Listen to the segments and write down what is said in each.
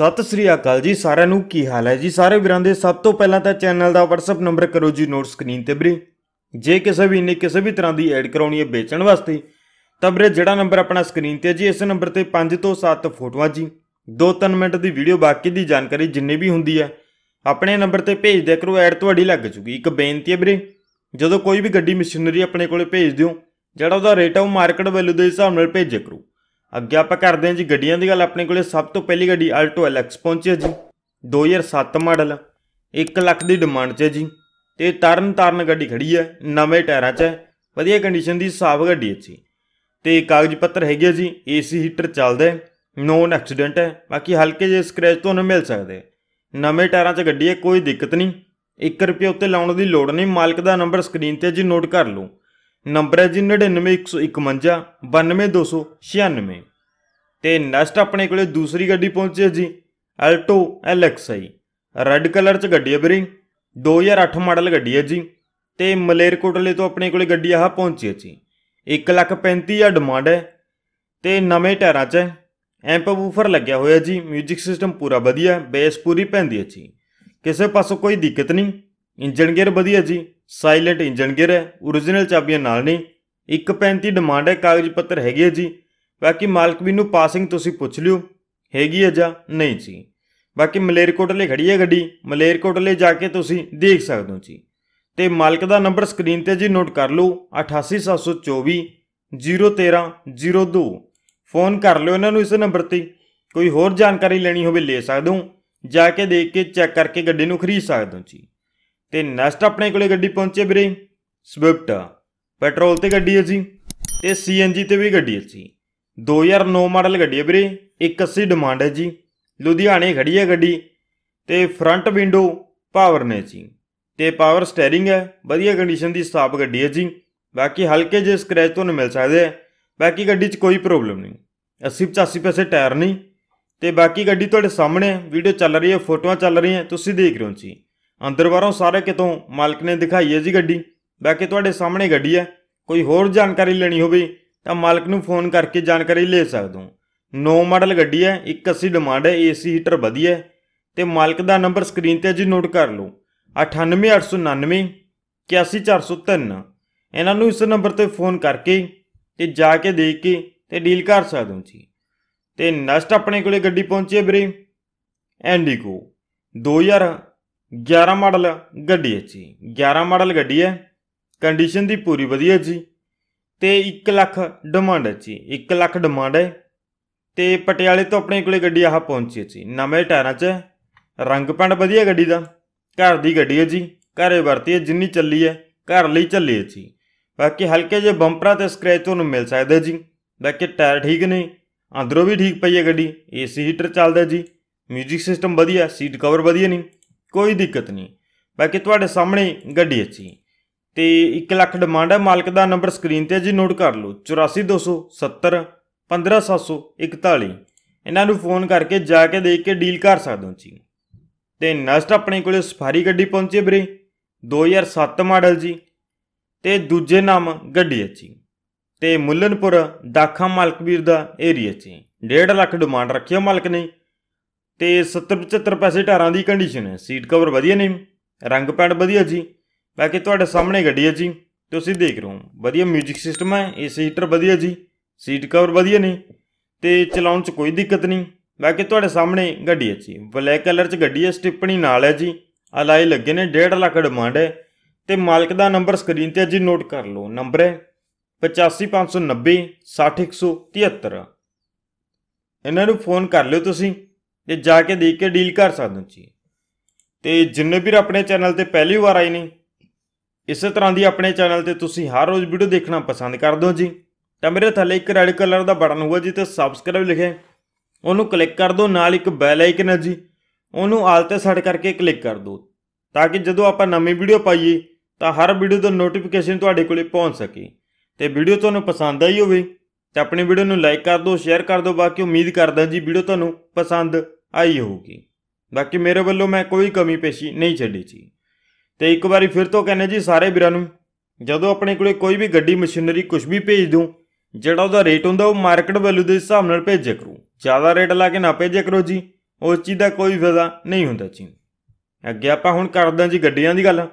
ਸਤਿ ਸ੍ਰੀ ਅਕਾਲ ਜੀ ਸਾਰਿਆਂ ਨੂੰ ਕੀ ਹਾਲ ਹੈ ਜੀ ਸਾਰੇ ਵੀਰਾਂ ਦੇ ਸਭ ਤੋਂ ਪਹਿਲਾਂ ਤਾਂ ਚੈਨਲ ਦਾ WhatsApp ਨੰਬਰ ਕਰੋ ਜੀ ਨੋਟ ਸਕਰੀਨ ਤੇ ਵੀਰੇ ਜੇ ਕਿਸੇ ਵੀ ਨੇ ਕਿਸੇ ਵੀ ਤਰ੍ਹਾਂ ਦੀ ਐਡ ਕਰਾਉਣੀ ਹੈ ਵੇਚਣ ਵਾਸਤੇ ਤਾਂ ਵੀਰੇ ਜਿਹੜਾ ਨੰਬਰ ਆਪਣਾ ਸਕਰੀਨ ਤੇ ਜੀ ਇਸ ਨੰਬਰ ਤੇ 5 ਤੋਂ 7 ਫੋਟੋਆਂ ਜੀ 2-3 ਮਿੰਟ ਦੀ ਵੀਡੀਓ ਬਾਕੀ ਦੀ ਜਾਣਕਾਰੀ ਜਿੰਨੀ ਵੀ ਹੁੰਦੀ ਹੈ ਆਪਣੇ ਨੰਬਰ ਤੇ ਭੇਜ ਦਿਆ ਕਰੋ ਐਡ ਤੁਹਾਡੀ ਲੱਗ ਜੂਗੀ ਇੱਕ ਬੇਨਤੀ ਹੈ ਵੀਰੇ ਜਦੋਂ ਕੋਈ ਵੀ ਗੱਡੀ ਮਸ਼ੀਨਰੀ ਆਪਣੇ ਕੋਲੇ ਭੇਜ ਦਿਓ ਜਿਹੜਾ ਉਹਦਾ ਰੇਟ ਆ ਉਹ ਮਾਰਕੀਟ ਵੈਲਿਊ ਦੇ ਹਿਸਾਬ ਨਾਲ ਭੇਜਿਆ ਕਰੋ ਅੱਗੇ ਆਪਾਂ ਕਰਦੇ ਹਾਂ ਜੀ ਗੱਡੀਆਂ ਦੀ ਗੱਲ ਆਪਣੇ ਕੋਲੇ ਸਭ ਤੋਂ ਪਹਿਲੀ ਗੱਡੀ ਆਲਟੋ ਐਲਐਕਸ ਪਹੁੰਚੀ ਹੈ ਜੀ 2007 ਮਾਡਲ 1 ਲੱਖ ਦੀ ਡਿਮਾਂਡ 'ਚ ਹੈ ਜੀ ਤੇ ਤਰਨ ਤਰਨ ਗੱਡੀ ਖੜੀ ਹੈ ਨਵੇਂ ਟਾਇਰਾਂ 'ਚ ਹੈ ਵਧੀਆ ਕੰਡੀਸ਼ਨ ਦੀ ਸਾਫ ਗੱਡੀ ਹੈ ਜੀ ਤੇ ਕਾਗਜ਼ ਪੱਤਰ ਹੈਗੇ ਜੀ ਏਸੀ ਹੀਟਰ ਚੱਲਦਾ ਹੈ ਨੋਨ ਐਕਸੀਡੈਂਟ ਹੈ ਬਾਕੀ ਹਲਕੇ ਜਿਹੇ ਸਕ੍ਰੈਚ ਤੁਹਾਨੂੰ ਮਿਲ ਸਕਦੇ ਨਵੇਂ ਟਾਇਰਾਂ 'ਚ ਗੱਡੀ ਹੈ ਕੋਈ ਦਿੱਕਤ ਨਹੀਂ 1 ਰੁਪਏ ਉੱਤੇ ਲਾਉਣ ਦੀ ਲੋੜ ਨਹੀਂ ਮਾਲਕ ਦਾ ਨੰਬਰ ਸਕਰੀਨ ਤੇ ਜੀ ਨੋਟ ਕਰ ਲਓ ਨੰਬਰ ਹੈ ਜੀ 92296 ਤੇ ਨੈਕਸਟ ਆਪਣੇ ਕੋਲੇ ਦੂਸਰੀ ਗੱਡੀ ਪਹੁੰਚੀ ਹੈ ਜੀ ਅਲਟੋ ਐਲਐਕਸਆਈ ਰੈੱਡ ਕਲਰ 'ਚ ਗੱਡੀ ਹੈ ਵੀਰੇ 2008 ਮਾਡਲ ਗੱਡੀ ਹੈ ਜੀ ਤੇ ਮਲੇਰਕੋਟਲੇ ਤੋਂ ਆਪਣੇ ਕੋਲੇ ਗੱਡੀ ਆਹ ਪਹੁੰਚੀ ਹੈ ਜੀ 135000 ਡਿਮਾਂਡ ਹੈ ਤੇ ਨਵੇਂ ਟਾਇਰਾਂ 'ਚ ਐਂਪ ਬੂਫਰ ਲੱਗਿਆ ਹੋਇਆ ਜੀ 뮤직 ਸਿਸਟਮ ਪੂਰਾ ਵਧੀਆ ਬੇਸ ਪੂਰੀ ਪੈਂਦੀ ਹੈ ਜੀ ਕਿਸੇ ਪਾਸੋਂ ਕੋਈ ਦਿੱਕਤ ਨਹੀਂ ਇੰਜਨ ਗੇਅਰ ਵਧੀਆ ਜੀ ਸਾਇਲੈਂਟ ਇੰਜਨ ਗਿਅਰ ਹੈ origignal ਚਾਬੀਆਂ ਨਾਲ ਨਹੀਂ 1.35 ਡਿਮਾਂਡ ਹੈ ਕਾਗਜ਼ ਪੱਤਰ ਹੈਗੇ ਜੀ ਬਾਕੀ ਮਾਲਕ ਵੀ ਨੂੰ ਪਾਸਿੰਗ ਤੁਸੀਂ ਪੁੱਛ ਲਿਓ ਹੈਗੀ ਹੈ ਜਾਂ ਨਹੀਂ ਜੀ ਬਾਕੀ ਮਲੇਰਕੋਟਲੇ ਖੜੀ ਹੈ ਗੱਡੀ ਮਲੇਰਕੋਟਲੇ ਜਾ ਕੇ ਤੁਸੀਂ ਦੇਖ ਸਕਦੇ ਹੋ ਜੀ ਤੇ ਮਾਲਕ ਦਾ ਨੰਬਰ ਸਕਰੀਨ ਤੇ ਜੀ ਨੋਟ ਕਰ ਲਓ 88724 ਫੋਨ ਕਰ ਲਿਓ ਇਹਨਾਂ ਨੂੰ ਇਸ ਨੰਬਰ ਤੇ ਕੋਈ ਹੋਰ ਜਾਣਕਾਰੀ ਲੈਣੀ ਹੋਵੇ ਲੈ ਸਕਦੇ ਹੋ ਜਾ ਕੇ ਦੇਖ ਕੇ ਚੈੱਕ ਕਰਕੇ ਗੱਡੀ ਨੂੰ ਖਰੀਦ ਸਕਦੇ ਹੋ ਜੀ ਤੇ ਨੈਕਸਟ ਆਪਣੇ ਕੋਲੇ ਗੱਡੀ ਪਹੁੰਚੇ ਵੀਰੇ ਸਵਿਫਟ ਪੈਟਰੋਲ ਤੇ ਗੱਡੀ ਹੈ ਜੀ ਤੇ ਸੀਐਨਜੀ ਤੇ ਵੀ ਗੱਡੀ ਹੈ ਜੀ 2009 ਮਾਡਲ ਗੱਡੀ ਹੈ ਵੀਰੇ 180 ਡਿਮਾਂਡ ਹੈ ਜੀ ਲੁਧਿਆਣੇ ਖੜੀ ਹੈ ਗੱਡੀ ਤੇ ਫਰੰਟ ਵਿੰਡੋ ਪਾਵਰ ਨੇ ਜੀ ਤੇ ਪਾਵਰ ਸਟੀering ਹੈ ਵਧੀਆ ਕੰਡੀਸ਼ਨ ਦੀ ਸਾਫ ਗੱਡੀ ਹੈ ਜੀ ਬਾਕੀ ਹਲਕੇ ਜਿਹੇ ਸਕ੍ਰੈਚ ਤੁਹਾਨੂੰ ਮਿਲ ਸਕਦੇ ਆ ਬਾਕੀ ਗੱਡੀ 'ਚ ਕੋਈ ਪ੍ਰੋਬਲਮ ਨਹੀਂ 80 85 ਪੈਸੇ ਟਾਇਰ ਨਹੀਂ ਤੇ ਬਾਕੀ ਗੱਡੀ ਤੁਹਾਡੇ ਸਾਹਮਣੇ ਵੀਡੀਓ ਚੱਲ ਰਹੀ ਹੈ ਫੋਟੋਆਂ ਚੱਲ ਰਹੀਆਂ ਤੁਸੀਂ ਦੇਖ ਰਹੇ ਹੋ ਜੀ ਅੰਦਰ ਬਾਹਰੋਂ ਸਾਰੇ ਕਿਤੋਂ ਮਾਲਕ ਨੇ ਦਿਖਾਈ ਹੈ ਜੀ ਗੱਡੀ ਬਾਕੀ ਤੁਹਾਡੇ ਸਾਹਮਣੇ ਗੱਡੀ ਹੈ ਕੋਈ ਹੋਰ ਜਾਣਕਾਰੀ ਲੈਣੀ ਹੋਵੇ ਤਾਂ ਮਾਲਕ ਨੂੰ ਫੋਨ ਕਰਕੇ ਜਾਣਕਾਰੀ ਲੈ ਸਕਦੇ ਹੋ ਨੋ ਮਾਡਲ ਗੱਡੀ ਹੈ 180 ਡਿਮਾਂਡ ਹੈ ਏਸੀ ਹੀਟਰ ਵਧੀਆ ਤੇ ਮਾਲਕ ਦਾ ਨੰਬਰ ਸਕਰੀਨ ਤੇ ਜੀ ਨੋਟ ਕਰ ਲਓ 98899 81403 ਇਹਨਾਂ ਨੂੰ ਇਸ ਨੰਬਰ ਤੇ ਫੋਨ ਕਰਕੇ ਤੇ ਜਾ ਕੇ ਦੇਖ ਕੇ ਤੇ ਡੀਲ ਕਰ ਸਕਦੇ ਹੋ ਜੀ ਤੇ ਨੈਕਸਟ ਆਪਣੇ ਕੋਲੇ ਗੱਡੀ ਪਹੁੰਚੀ ਹੈ ਵੀਰੇ ਐਂਡੀਕੋ 2000 11 ਮਾਡਲ ਗੱਡੀ ਹੈ ਜੀ 11 ਮਾਡਲ ਗੱਡੀ ਹੈ ਕੰਡੀਸ਼ਨ ਦੀ ਪੂਰੀ ਵਧੀਆ ਜੀ ਤੇ 1 ਲੱਖ ਡਿਮਾਂਡ ਹੈ ਜੀ 1 ਲੱਖ ਡਿਮਾਂਡ ਹੈ ਤੇ ਪਟਿਆਲੇ ਤੋਂ ਆਪਣੇ ਕੋਲੇ ਗੱਡੀ ਆਹ ਪਹੁੰਚੀ ਜੀ ਨਵੇਂ ਟਾਇਰਾਂ 'ਚ ਰੰਗ ਪੈਂਡ ਵਧੀਆ ਗੱਡੀ ਦਾ ਘਰ ਦੀ ਗੱਡੀ ਹੈ ਜੀ ਘਰੇ ਵਰਤੀ ਹੈ ਜਿੰਨੀ ਚੱਲੀ ਹੈ ਘਰ ਲਈ ਚੱਲੀ ਹੈ ਜੀ ਬਾਕੀ ਹਲਕੇ ਜੇ ਬੰਪਰਾਂ ਤੇ ਸਕ੍ਰੈਚ ਤੁਹਾਨੂੰ ਮਿਲ ਸਕਦੇ ਜੀ ਬਾਕੀ ਟਾਇਰ ਠੀਕ ਨੇ ਅੰਦਰੋਂ ਵੀ ਠੀਕ ਪਈ ਹੈ ਗੱਡੀ ਏਸੀ ਹੀਟਰ ਚੱਲਦਾ ਜੀ ਮਿਊਜ਼ਿਕ ਸਿਸਟਮ ਵਧੀਆ ਸੀਟ ਕਵਰ ਵਧੀਆ ਨਹੀਂ ਕੋਈ ਦਿੱਕਤ ਨਹੀਂ ਬਾਕੀ ਤੁਹਾਡੇ ਸਾਹਮਣੇ ਗੱਡੀ ਅੱਛੀ ਤੇ 1 ਲੱਖ ਡਿਮਾਂਡ ਹੈ ਮਾਲਕ ਦਾ ਨੰਬਰ ਸਕਰੀਨ ਤੇ ਜੀ ਨੋਟ ਕਰ ਲਓ 84270 15741 ਇਹਨਾਂ ਨੂੰ ਫੋਨ ਕਰਕੇ ਜਾ ਕੇ ਦੇਖ ਕੇ ਡੀਲ ਕਰ ਸਕਦੇ ਹੋ ਜੀ ਤੇ ਨੈਕਸਟ ਆਪਣੇ ਕੋਲੇ ਸਫਾਰੀ ਗੱਡੀ ਪਹੁੰਚੀ ਵੀਰੇ 2007 ਮਾਡਲ ਜੀ ਤੇ ਦੂਜੇ ਨਾਮ ਗੱਡੀ ਅੱਛੀ ਤੇ ਮੁੱਲਨਪੁਰ ਦਾਖਾ ਮਲਕਵੀਰ ਦਾ ਏਰੀਆ 'ਚ 1.5 ਲੱਖ ਡਿਮਾਂਡ ਰੱਖਿਆ ਮਾਲਕ ਨੇ ਤੇ 70 75 ਪੈਸੇ ਟਾਰਾਂ ਦੀ ਕੰਡੀਸ਼ਨ ਹੈ ਸੀਟ ਕਵਰ ਵਧੀਆ ਨੇ ਰੰਗ ਪੈਂਟ ਵਧੀਆ ਜੀ ਬਾਕੀ ਤੁਹਾਡੇ ਸਾਹਮਣੇ ਗੱਡੀ ਹੈ ਜੀ ਤੁਸੀਂ ਦੇਖ ਰਹੇ ਹੋ ਵਧੀਆ 뮤직 ਸਿਸਟਮ ਹੈ ਏਸੀ ਹੀਟਰ ਵਧੀਆ ਜੀ ਸੀਟ ਕਵਰ ਵਧੀਆ ਨੇ ਤੇ ਚਲਾਉਣ 'ਚ ਕੋਈ ਦਿੱਕਤ ਨਹੀਂ ਬਾਕੀ ਤੁਹਾਡੇ ਸਾਹਮਣੇ ਗੱਡੀ ਹੈ ਜੀ ਬਲੈਕ ਕਲਰ 'ਚ ਗੱਡੀ ਹੈ ਸਟਿਪਣੀ ਨਾਲ ਹੈ ਜੀ ਅਲਾਈ ਲੱਗੇ ਨੇ 1.5 ਲੱਖ ਡਿਮਾਂਡ ਹੈ ਤੇ ਮਾਲਕ ਦਾ ਨੰਬਰ ਸਕਰੀਨ ਤੇ ਜੀ ਨੋਟ ਕਰ ਲਓ ਨੰਬਰ ਹੈ 85590 60173 ਇਹਨਾਂ ਨੂੰ ਫੋਨ ਕਰ ਲਿਓ ਤੁਸੀਂ ਤੇ ਜਾ ਕੇ ਦੇਖ ਕੇ ਡੀਲ ਕਰ ਸਕਦੇ ਹੋ ਜੀ ਤੇ ਜਿੰਨੇ ਵੀ ਆਪਣੇ ਚੈਨਲ ਤੇ ਪਹਿਲੀ ਵਾਰ ਆਏ ਨੇ ਇਸੇ ਤਰ੍ਹਾਂ ਦੀ ਆਪਣੇ ਚੈਨਲ ਤੇ ਤੁਸੀਂ ਹਰ ਰੋਜ਼ ਵੀਡੀਓ ਦੇਖਣਾ ਪਸੰਦ ਕਰਦੇ ਹੋ ਜੀ ਤਾਂ ਮੇਰੇ ਥੱਲੇ ਇੱਕ ਰੈਡ ਕਲਰ ਦਾ ਬਟਨ ਹੋਊਗਾ ਜੀ ਤੇ ਸਬਸਕ੍ਰਾਈਬ ਲਿਖਿਆ ਉਹਨੂੰ ਕਲਿੱਕ ਕਰ ਦਿਓ ਨਾਲ ਇੱਕ ਬੈਲ ਆਈਕਨ ਹੈ ਜੀ ਉਹਨੂੰ ਆਲ ਤੇ ਸੈੱਟ ਕਰਕੇ ਕਲਿੱਕ ਕਰ ਦਿਓ ਤਾਂ ਕਿ ਜਦੋਂ ਆਪਾਂ ਨਵੀਂ ਵੀਡੀਓ ਪਾਈਏ ਤਾਂ ਹਰ ਵੀਡੀਓ ਦਾ ਨੋਟੀਫਿਕੇਸ਼ਨ ਤੁਹਾਡੇ ਕੋਲੇ ਪਹੁੰਚ ਸਕੇ ਤੇ ਵੀਡੀਓ ਤੁਹਾਨੂੰ ਪਸੰਦ ਆਈ ਹੋਵੇ ਤੇ ਆਪਣੀ ਵੀਡੀਓ ਨੂੰ ਲਾਈਕ ਕਰ ਦਿਓ ਸ਼ੇਅਰ ਕਰ ਦਿਓ ਬਾਕੀ ਉਮੀਦ ਕਰਦਾ ਜੀ ਵੀਡੀਓ ਤੁਹਾਨੂੰ ਪਸੰਦ ਆਈ ਹੋਊਗੀ ਬਾਕੀ ਮੇਰੇ ਵੱਲੋਂ ਮੈਂ ਕੋਈ ਕਮੀ ਪੇਸ਼ੀ ਨਹੀਂ ਛੱਡੀ ਸੀ ਤੇ ਇੱਕ ਵਾਰੀ ਫਿਰ ਤੋਂ ਕਹਿੰਦੇ ਜੀ ਸਾਰੇ ਵੀਰਾਂ ਨੂੰ ਜਦੋਂ ਆਪਣੇ ਕੋਲੇ ਕੋਈ ਵੀ ਗੱਡੀ ਮਸ਼ੀਨਰੀ ਕੁਝ ਵੀ ਭੇਜ ਦੂੰ ਜਿਹੜਾ ਉਹਦਾ ਰੇਟ ਹੁੰਦਾ ਉਹ ਮਾਰਕੀਟ ਵੈਲਿਊ ਦੇ ਹਿਸਾਬ ਨਾਲ ਭੇਜਿਆ ਕਰੋ ਜ਼ਿਆਦਾ ਰੇਟ ਲਾ ਕੇ ਨਾ ਭੇਜਿਆ ਕਰੋ ਜੀ ਉਸ ਚੀਜ਼ ਦਾ ਕੋਈ ਫਾਇਦਾ ਨਹੀਂ ਹੁੰਦਾ ਜੀ ਅੱਗੇ ਆਪਾਂ ਹੁਣ ਕਰਦੇ ਹਾਂ ਜੀ ਗੱਡੀਆਂ ਦੀ ਗੱਲ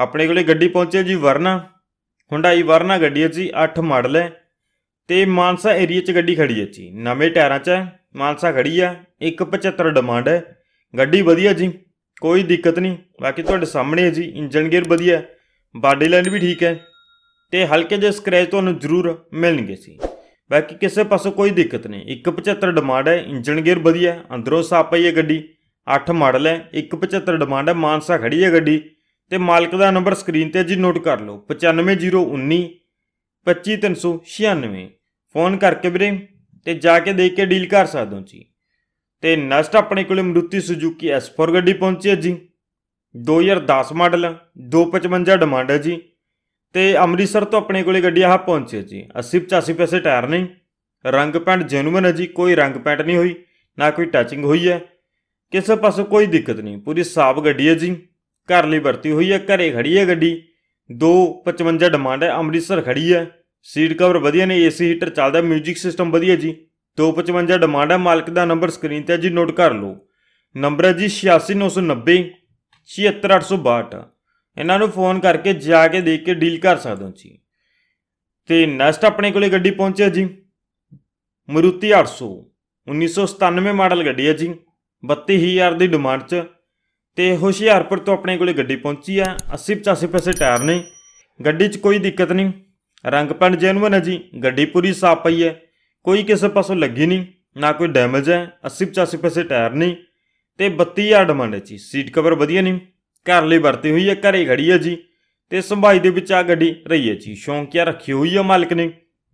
ਆਪਣੇ ਕੋਲੇ ਗੱਡੀ ਪਹੁੰਚੇ ਜੀ ਵਰਨਾ ਹੁੰਡਾਈ ਵਰਨਾ ਗੱਡੀ ਹੈ ਜੀ 8 ਮਾਡਲ ਹੈ ਤੇ ਮਾਨਸਾ ਏਰੀਆ 'ਚ ਗੱਡੀ ਖੜੀ ਹੈ ਜੀ ਨਵੇਂ ਟਾਇਰਾਂ 'ਚ ਹੈ ਮਾਨਸਾ ਖੜੀ ਆ 175 ਡਿਮਾਂਡ ਹੈ ਗੱਡੀ ਵਧੀਆ ਜੀ ਕੋਈ ਦਿੱਕਤ ਨਹੀਂ ਬਾਕੀ ਤੁਹਾਡੇ ਸਾਹਮਣੇ ਹੈ ਜੀ ਇੰਜਨ ਗੇਅਰ ਵਧੀਆ ਬਾਡੀ ਲਾਈਨ ਵੀ ਠੀਕ ਹੈ ਤੇ ਹਲਕੇ ਜਿਹੇ ਸਕ੍ਰੈਚ ਤੁਹਾਨੂੰ ਜ਼ਰੂਰ ਮਿਲਣਗੇ ਸੀ ਬਾਕੀ ਕਿਸੇ ਪਾਸੋਂ ਕੋਈ ਦਿੱਕਤ ਨਹੀਂ 175 ਡਿਮਾਂਡ ਹੈ ਇੰਜਨ ਗੇਅਰ ਵਧੀਆ ਅੰਦਰੋਂ ਸਾਫ ਹੈ ਹੈ ਗੱਡੀ 8 ਮਾਡਲ ਹੈ 175 ਡਿਮਾਂਡ ਹੈ ਮਾਨਸਾ ਖੜੀ ਹੈ ਗੱਡੀ ਤੇ ਮਾਲਕ ਦਾ ਨੰਬਰ ਸਕਰੀਨ ਤੇ ਜੀ ਨੋਟ ਕਰ ਲਓ 95019 25396 ਫੋਨ ਕਰਕੇ ਵੀਰੇ ਤੇ ਜਾ ਕੇ ਦੇਖ ਕੇ ਡੀਲ ਕਰ ਸਕਦੇ ਹੋ ਜੀ ਤੇ ਨਸਟ ਆਪਣੇ ਕੋਲੇ ਮਰੂਤੀ ਸੁਜ਼ੂਕੀ S4 ਗੱਡੀ ਪਹੁੰਚੀ ਹੈ ਜੀ 2010 ਮਾਡਲ 255 ਡਿਮਾਂਡ ਹੈ ਜੀ ਤੇ ਅੰਮ੍ਰਿਤਸਰ ਤੋਂ ਆਪਣੇ ਕੋਲੇ ਗੱਡੀ ਆ ਪਹੁੰਚੀ ਹੈ ਜੀ 80 85 ਪੈਸੇ ਟਾਇਰ ਨਹੀਂ ਰੰਗ ਪੈਂਟ ਜੈਨੂਇਨ ਹੈ ਜੀ ਕੋਈ ਰੰਗ ਪੈਂਟ ਨਹੀਂ ਹੋਈ ਨਾ ਕੋਈ ਟੱਚਿੰਗ ਹੋਈ ਹੈ ਕਿਸੇ ਪਾਸੋਂ ਕੋਈ ਦਿੱਕਤ ਨਹੀਂ ਪੂਰੀ ਸਾਫ ਗੱਡੀ ਹੈ ਜੀ ਘਰ ਲਈ ਵਰਤੀ ਹੋਈ ਹੈ ਘਰੇ ਖੜੀ ਹੈ ਗੱਡੀ 255 ਡਿਮਾਂਡ ਹੈ ਅੰਮ੍ਰਿਤਸਰ ਖੜੀ ਹੈ ਸੀਟ ਕਵਰ ਵਧੀਆ ਨੇ ਏਸੀ ਹੀਟਰ ਚੱਲਦਾ ਮਿਊਜ਼ਿਕ ਸਿਸਟਮ ਵਧੀਆ ਜੀ 255 ਡਿਮਾਂਡ ਹੈ ਮਾਲਕ ਦਾ ਨੰਬਰ ਸਕਰੀਨ ਤੇ ਜੀ ਨੋਟ ਕਰ ਲਓ ਨੰਬਰ ਹੈ ਜੀ 86990 76862 ਇਹਨਾਂ ਨੂੰ ਫੋਨ ਕਰਕੇ ਜਾ ਕੇ ਦੇਖ ਕੇ ਡੀਲ ਕਰ ਸਕਦੇ ਹੋ ਜੀ ਤੇ ਨੈਕਸਟ ਆਪਣੇ ਕੋਲੇ ਗੱਡੀ ਪਹੁੰਚਿਆ ਜੀ ਮਰੂਤੀ 800 1997 ਮਾਡਲ ਗੱਡੀ ਹੈ ਜੀ 32000 ਦੀ ਡਿਮਾਂਡ 'ਚ ਤੇ ਹੁਸ਼ਿਆਰਪੁਰ ਤੋਂ ਆਪਣੇ ਕੋਲੇ ਗੱਡੀ ਪਹੁੰਚੀ ਆ 80 85 ਪੈਸੇ ਟਾਇਰ ਨੇ ਗੱਡੀ 'ਚ ਕੋਈ ਦਿੱਕਤ ਨਹੀਂ ਰੰਗ ਪੈਣ ਜੈਨੂਨ ਹੈ ਜੀ ਗੱਡੀ ਪੂਰੀ ਸਾਫ ਪਈ ਹੈ ਕੋਈ ਕਿਸੇ ਪਾਸੋਂ ਲੱਗੀ ਨਹੀਂ ਨਾ ਕੋਈ ਡੈਮੇਜ ਹੈ 80 85 ਪੈਸੇ ਟਾਇਰ ਨਹੀਂ ਤੇ 32000 ਡਿਮਾਂਡ ਹੈ ਜੀ ਸੀਟ ਕਵਰ ਵਧੀਆ ਨਹੀਂ ਘਰ ਲਈ ਵਰਤੀ ਹੋਈ ਹੈ ਘਰੇ ਖੜੀ ਹੈ ਜੀ ਤੇ ਸੰਭਾਈ ਦੇ ਵਿੱਚ ਆ ਗੱਡੀ ਰਹੀ ਹੈ ਜੀ ਸ਼ੌਂਕਿਆ ਰੱਖੀ ਹੋਈ ਹੈ ਮਾਲਕ ਨੇ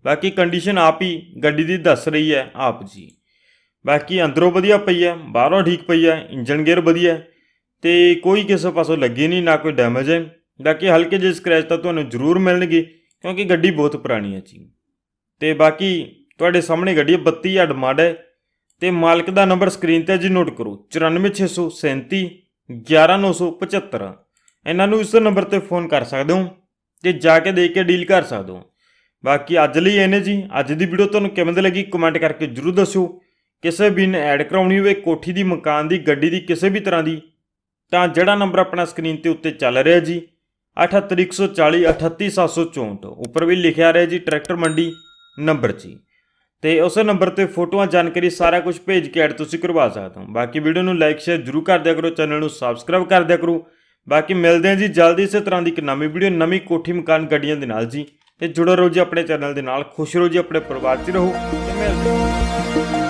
ਬਾਕੀ ਕੰਡੀਸ਼ਨ ਆਪ ਹੀ ਗੱਡੀ ਦੀ ਦੱਸ ਰਹੀ ਹੈ ਆਪ ਜੀ ਬਾਕੀ ਅੰਦਰੋਂ ਵਧੀਆ ਪਈ ਹੈ ਬਾਹਰੋਂ ਠੀਕ ਪਈ ਹੈ ਇੰਜਨ ਗੇਅਰ ਵਧੀਆ ਤੇ ਕੋਈ ਕਿਸੇ ਪਾਸੋਂ ਲੱਗੀ ਨਹੀਂ ਨਾ ਕੋਈ ਡੈਮੇਜ ਹੈ ਬਾਕੀ ਹਲਕੇ ਜਿਹੇ ਸਕ੍ਰੈਚ ਤਾਂ ਤੁਹਾਨੂੰ ਜ਼ਰੂਰ ਮਿਲਣਗੇ ਕਿਉਂਕਿ ਗੱਡੀ ਬਹੁਤ ਪੁਰਾਣੀ ਹੈ ਜੀ ਤੇ ਬਾਕੀ ਤੁਹਾਡੇ ਸਾਹਮਣੇ ਗੱਡੀ 32 ਅਡਮਾਡ ਹੈ ਤੇ ਮਾਲਕ ਦਾ ਨੰਬਰ ਸਕਰੀਨ ਤੇ ਜੀ ਨੋਟ ਕਰੋ 94637 11975 ਇਹਨਾਂ ਨੂੰ ਇਸ ਨੰਬਰ ਤੇ ਫੋਨ ਕਰ ਸਕਦੇ ਹੋ ਤੇ ਜਾ ਕੇ ਦੇਖ ਕੇ ਡੀਲ ਕਰ ਸਕਦੇ ਹੋ ਬਾਕੀ ਅੱਜ ਲਈ ਇਹਨੇ ਜੀ ਅੱਜ ਦੀ ਵੀਡੀਓ ਤੁਹਾਨੂੰ ਕਿਵੇਂ ਦੀ ਲੱਗੀ ਕਮੈਂਟ ਕਰਕੇ ਜਰੂਰ ਦੱਸਿਓ ਕਿਸੇ ਵੀ ਨੇ ਐਡ ਕਰਾਉਣੀ ਹੋਵੇ ਕੋਠੀ ਦੀ ਮਕਾਨ ਦੀ ਗੱਡੀ ਦੀ ਕਿਸੇ ਵੀ ਤਰ੍ਹਾਂ ਦੀ ਤਾਂ ਜਿਹੜਾ ਨੰਬਰ ਆਪਣਾ ਸਕਰੀਨ ਤੇ ਉੱਤੇ ਚੱਲ ਰਿਹਾ ਜੀ 78140 ਉੱਪਰ ਵੀ ਲਿਖਿਆ ਰਿਹਾ ਜੀ ਟਰੈਕਟਰ ਮੰਡੀ ਨੰਬਰ ਜੀ ਤੇ ਉਸੇ ਨੰਬਰ ਤੇ ਫੋਟੋਆਂ ਜਾਣਕਾਰੀ ਸਾਰਾ ਕੁਝ ਭੇਜ ਕੇ ਐਡ ਤੁਸੀਂ ਕਰਵਾ ਸਕਦੇ ਹੋ ਬਾਕੀ ਵੀਡੀਓ ਨੂੰ ਲਾਈਕ ਸ਼ੇਅਰ ਜਰੂਰ ਕਰ ਦਿਆ ਕਰੋ ਚੈਨਲ ਨੂੰ ਸਬਸਕ੍ਰਾਈਬ ਕਰ ਦਿਆ ਕਰੋ ਬਾਕੀ ਮਿਲਦੇ ਹਾਂ ਜੀ ਜਲਦੀ ਇਸੇ ਤਰ੍ਹਾਂ ਦੀ ਇੱਕ ਨਵੀਂ ਵੀਡੀਓ ਨਵੀਂ ਕੋਠੀ ਮਕਾਨ ਗੱਡੀਆਂ ਦੇ ਨਾਲ ਜੀ ਤੇ ਜੁੜੋ ਰਹੋ ਜੀ ਆਪਣੇ ਚੈਨਲ ਦੇ ਨਾਲ ਖੁਸ਼ ਰਹੋ ਜੀ ਆਪਣੇ ਪਰਿਵਾਰ 'ਚ ਰਹੋ ਤੇ ਮਿਲਦੇ ਹਾਂ